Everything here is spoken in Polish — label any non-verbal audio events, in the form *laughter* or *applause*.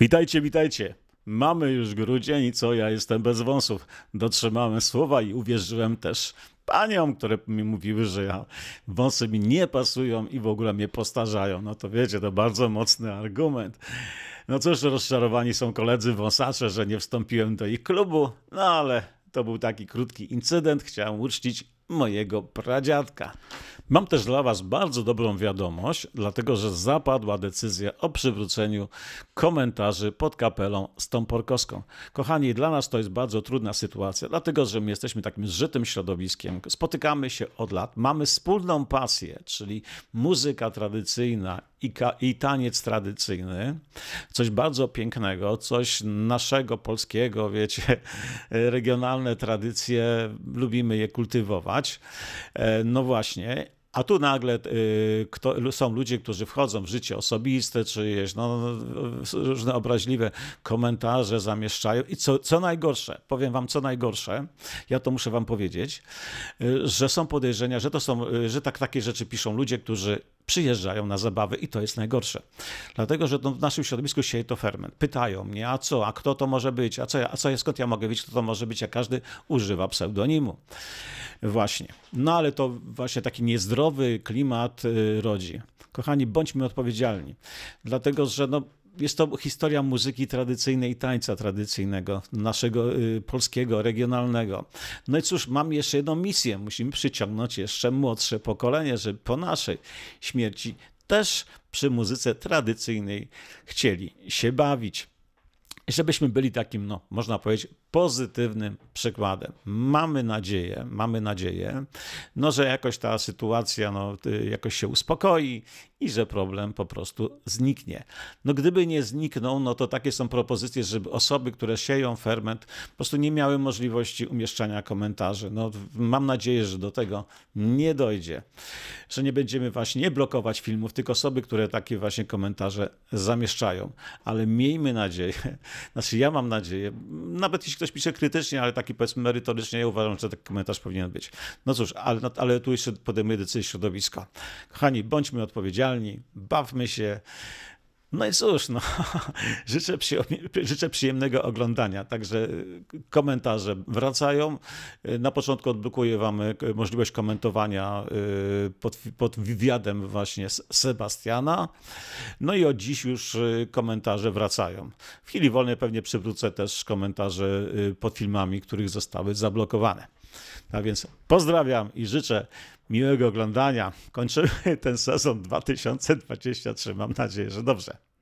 Witajcie, witajcie. Mamy już grudzień i co, ja jestem bez wąsów. Dotrzymałem słowa i uwierzyłem też paniom, które mi mówiły, że ja, wąsy mi nie pasują i w ogóle mnie postarzają. No to wiecie, to bardzo mocny argument. No cóż, rozczarowani są koledzy wąsacze, że nie wstąpiłem do ich klubu, no ale to był taki krótki incydent, chciałem uczcić mojego pradziadka. Mam też dla Was bardzo dobrą wiadomość, dlatego że zapadła decyzja o przywróceniu komentarzy pod kapelą z tą porkowską. Kochani, dla nas to jest bardzo trudna sytuacja, dlatego że my jesteśmy takim żytym środowiskiem. Spotykamy się od lat, mamy wspólną pasję, czyli muzyka tradycyjna i, i taniec tradycyjny. Coś bardzo pięknego, coś naszego, polskiego, wiecie, *laughs* regionalne tradycje, lubimy je kultywować. E, no właśnie, a tu nagle y, kto, są ludzie, którzy wchodzą w życie osobiste czyjeś, no, no, różne obraźliwe komentarze zamieszczają. I co, co najgorsze, powiem wam co najgorsze, ja to muszę wam powiedzieć, y, że są podejrzenia, że to są, y, że tak takie rzeczy piszą ludzie, którzy przyjeżdżają na zabawy i to jest najgorsze. Dlatego, że w naszym środowisku się to ferment. Pytają mnie, a co, a kto to może być, a co, a co skąd ja mogę wiedzieć, kto to może być, a każdy używa pseudonimu. Właśnie. No ale to właśnie taki niezdrowy klimat y, rodzi. Kochani, bądźmy odpowiedzialni, dlatego, że no, jest to historia muzyki tradycyjnej i tańca tradycyjnego, naszego y, polskiego, regionalnego. No i cóż, mam jeszcze jedną misję. Musimy przyciągnąć jeszcze młodsze pokolenie, żeby po naszej śmierci też przy muzyce tradycyjnej chcieli się bawić. Żebyśmy byli takim, no, można powiedzieć, pozytywnym przykładem. Mamy nadzieję, mamy nadzieję, no, że jakoś ta sytuacja no, y, jakoś się uspokoi i że problem po prostu zniknie. No gdyby nie zniknął, no to takie są propozycje, żeby osoby, które sieją ferment, po prostu nie miały możliwości umieszczania komentarzy. No mam nadzieję, że do tego nie dojdzie. Że nie będziemy właśnie blokować filmów, tylko osoby, które takie właśnie komentarze zamieszczają. Ale miejmy nadzieję, *laughs* znaczy ja mam nadzieję, nawet jeśli ktoś pisze krytycznie, ale taki powiedzmy merytorycznie, ja uważam, że taki komentarz powinien być. No cóż, ale, no, ale tu jeszcze podejmuję decyzję środowiska. Kochani, bądźmy odpowiedzialni bawmy się. No i cóż, no, *laughs* życzę, życzę przyjemnego oglądania. Także y, komentarze wracają. Y, na początku odblokuję Wam y, możliwość komentowania pod, pod wywiadem właśnie Sebastiana. No i od dziś już komentarze wracają. W chwili wolnej pewnie przywrócę też komentarze pod filmami, których zostały zablokowane. A więc pozdrawiam i życzę miłego oglądania. Kończymy ten sezon 2023. Mam nadzieję, że dobrze.